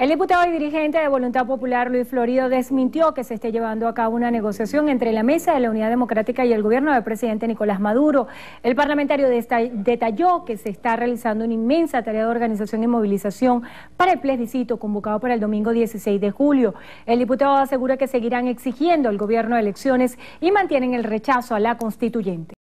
El diputado y dirigente de Voluntad Popular, Luis Florido, desmintió que se esté llevando a cabo una negociación entre la Mesa de la Unidad Democrática y el gobierno del presidente Nicolás Maduro. El parlamentario detalló que se está realizando una inmensa tarea de organización y movilización para el plebiscito convocado para el domingo 16 de julio. El diputado asegura que seguirán exigiendo al gobierno elecciones y mantienen el rechazo a la constituyente.